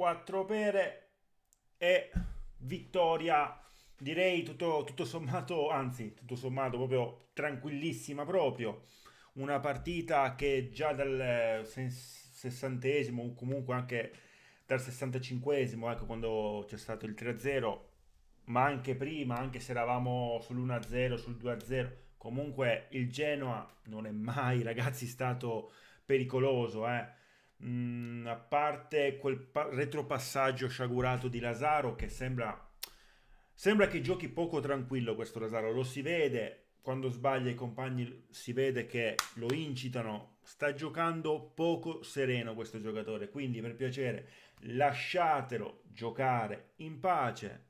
4 pere e vittoria direi tutto, tutto sommato, anzi tutto sommato proprio tranquillissima proprio, una partita che già dal eh, sessantesimo o comunque anche dal 65esimo, ecco quando c'è stato il 3-0, ma anche prima, anche se eravamo sull'1-0, sul 2-0, comunque il Genoa non è mai ragazzi stato pericoloso, eh mh, mm, a parte quel pa- retropassaggio sciagurato di Lazaro che sembra... Sembra che giochi poco tranquillo questo Lazaro, lo si vede, quando sbaglia i compagni si vede che lo incitano, sta giocando poco sereno questo giocatore, quindi per piacere lasciatelo giocare in pace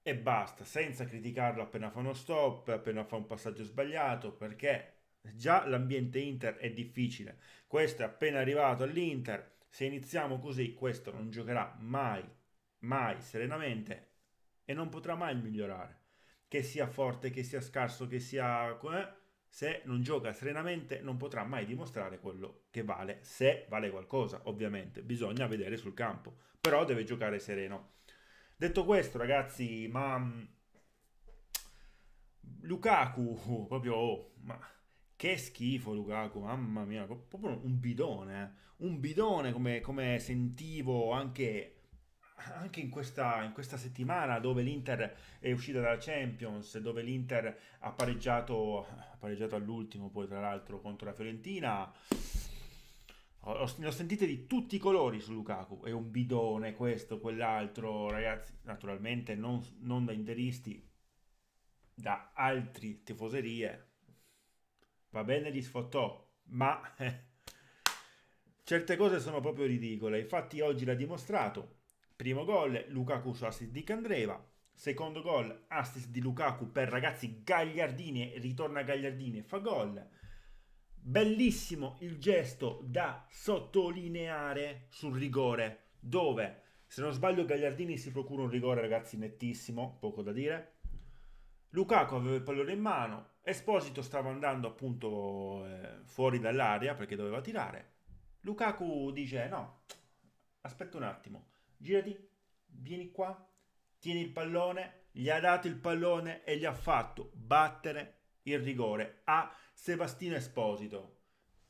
e basta, senza criticarlo appena fa uno stop, appena fa un passaggio sbagliato, perché Già l'ambiente Inter è difficile, questo è appena arrivato all'Inter, se iniziamo così questo non giocherà mai, mai serenamente e non potrà mai migliorare. Che sia forte, che sia scarso, che sia... Eh, se non gioca serenamente non potrà mai dimostrare quello che vale, se vale qualcosa ovviamente, bisogna vedere sul campo, però deve giocare sereno. Detto questo ragazzi, ma... Mm, Lukaku, proprio... Oh, ma che schifo Lukaku, mamma mia, proprio un bidone, eh. un bidone come, come sentivo anche anche in questa, in questa, settimana dove l'Inter è uscita dalla Champions, dove l'Inter ha pareggiato, ha pareggiato all'ultimo poi tra l'altro contro la Fiorentina, ne ho sentite di tutti i colori su Lukaku, è un bidone questo, quell'altro, ragazzi, naturalmente non, non da interisti, da altri tifoserie, va bene gli sfottò, ma certe cose sono proprio ridicole. Infatti oggi l'ha dimostrato. Primo gol, Lukaku su assist di Candreva. Secondo gol, assist di Lukaku per ragazzi Gagliardini, ritorna Gagliardini e fa gol. Bellissimo il gesto da sottolineare sul rigore, dove se non sbaglio Gagliardini si procura un rigore ragazzi nettissimo, poco da dire. Lukaku aveva il pallone in mano, Esposito stava andando appunto eh, fuori dall'area perché doveva tirare. Lukaku dice no, aspetta un attimo, girati, vieni qua, tieni il pallone, gli ha dato il pallone e gli ha fatto battere il rigore a Sebastino Esposito.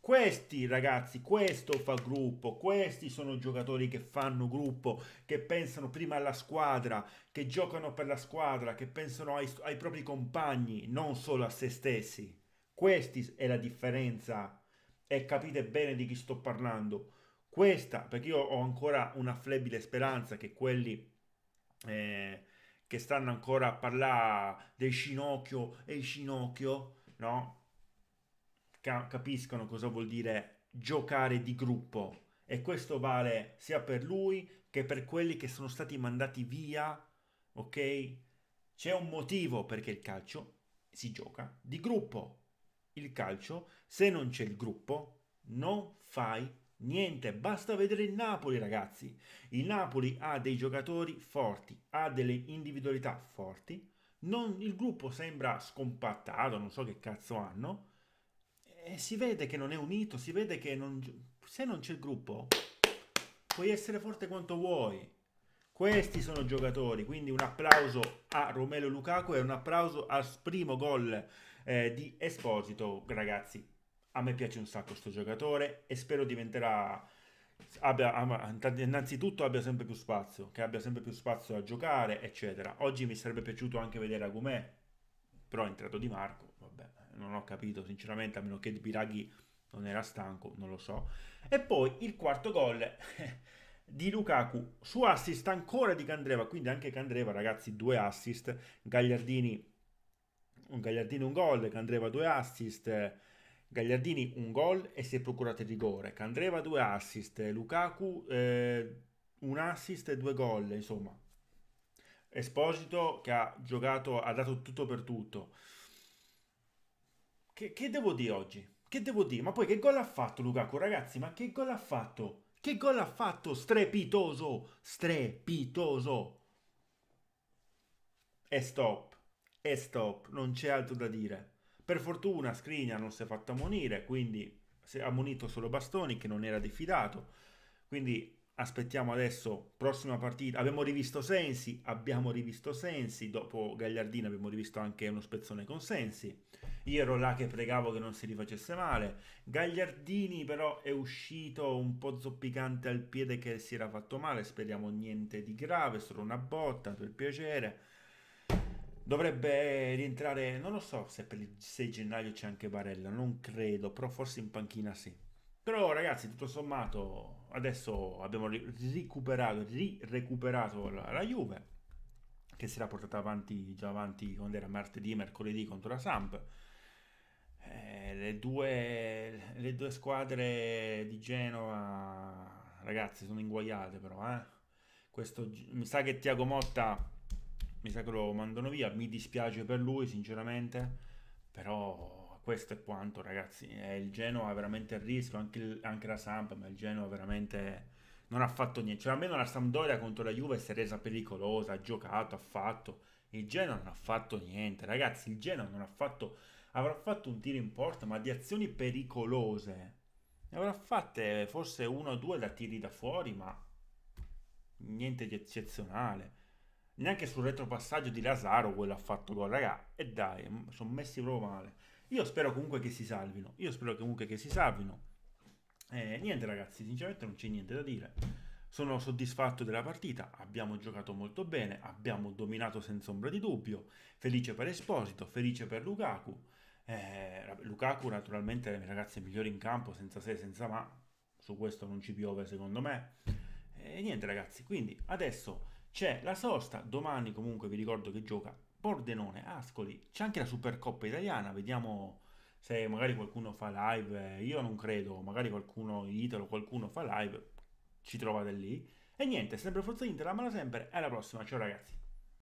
Questi ragazzi, questo fa gruppo, questi sono giocatori che fanno gruppo, che pensano prima alla squadra, che giocano per la squadra, che pensano ai, ai propri compagni, non solo a se stessi. Questi è la differenza e capite bene di chi sto parlando. Questa, perché io ho ancora una flebile speranza che quelli... Eh, che stanno ancora a parlare del ginocchio e il ginocchio, no? ca- capiscano cosa vuol dire giocare di gruppo e questo vale sia per lui che per quelli che sono stati mandati via, ok? C'è un motivo perché il calcio si gioca di gruppo. Il calcio, se non c'è il gruppo, non fai niente. Basta vedere il Napoli, ragazzi. Il Napoli ha dei giocatori forti, ha delle individualità forti. Non, il gruppo sembra scompattato, non so che cazzo hanno. E eh, si vede che non è unito, si vede che non... se non c'è il gruppo puoi essere forte quanto vuoi. Questi sono giocatori, quindi un applauso a Romelo Lukaku e un applauso al primo gol eh, di Esposito, ragazzi. A me piace un sacco questo giocatore e spero diventerà abbia, innanzitutto abbia sempre più spazio, che abbia sempre più spazio a giocare, eccetera. Oggi mi sarebbe piaciuto anche vedere Agumè, però è entrato Di Marco non ho capito sinceramente, a meno che Biraghi non era stanco, non lo so. E poi il quarto gol di Lukaku su assist ancora di Candreva, quindi anche Candreva ragazzi due assist, Gagliardini un, Gagliardini un gol, Candreva due assist, Gagliardini un gol e si è procurato il rigore, Candreva due assist, Lukaku eh, un assist e due gol, insomma. Esposito che ha giocato, ha dato tutto per tutto. Che, che, devo dire oggi? Che devo dire? Ma poi che gol ha fatto Lukaku, ragazzi? Ma che gol ha fatto? Che gol ha fatto? Strepitoso! Strepitoso! E stop. E stop. Non c'è altro da dire. Per fortuna Skriniar non si è fatta ammonire, quindi ha ammonito solo Bastoni, che non era diffidato. Quindi aspettiamo adesso prossima partita. Abbiamo rivisto Sensi, abbiamo rivisto Sensi, dopo Gagliardini abbiamo rivisto anche uno spezzone con Sensi. Io ero là che pregavo che non si rifacesse male. Gagliardini però è uscito un po' zoppicante al piede che si era fatto male, speriamo niente di grave, solo una botta per piacere. Dovrebbe rientrare, non lo so se per il 6 gennaio c'è anche Barella, non credo, però forse in panchina sì. Però ragazzi, tutto sommato adesso abbiamo recuperato, rirecuperato la, la Juve, che si era portata avanti già avanti quando era martedì, e mercoledì contro la Samp. Eh, le, due, le due squadre di Genova, ragazzi, sono inguaiate però. Eh? Questo, mi sa che Tiago Motta, mi sa che lo mandano via, mi dispiace per lui sinceramente, però questo è quanto ragazzi, eh, il Genoa veramente a rischio, anche, il, anche la Samp, ma il Genoa veramente non ha fatto niente, cioè almeno la Sampdoria contro la Juve si è resa pericolosa, ha giocato, ha fatto, il Genoa non ha fatto niente, ragazzi, il Genoa non ha fatto, avrà fatto un tiro in porta, ma di azioni pericolose, ne avrà fatte forse uno o due da tiri da fuori, ma niente di eccezionale. Neanche sul retropassaggio di Lazaro quello ha fatto gol, raga. E dai, sono messi proprio male. Io spero comunque che si salvino. Io spero comunque che si salvino. Eh, niente ragazzi, sinceramente non c'è niente da dire. Sono soddisfatto della partita, abbiamo giocato molto bene, abbiamo dominato senza ombra di dubbio. Felice per Esposito, felice per Lukaku. Eh, Lukaku naturalmente è ragazzi è migliore in campo, senza se, senza ma. Su questo non ci piove secondo me. E eh, niente ragazzi, quindi adesso c'è la sosta, domani comunque vi ricordo che gioca Pordenone, Ascoli, c'è anche la Supercoppa italiana, vediamo se magari qualcuno fa live, eh, io non credo, magari qualcuno italo, qualcuno fa live, ci trovate lì. E niente, sempre Forza Inter, amala sempre e alla prossima, ciao ragazzi.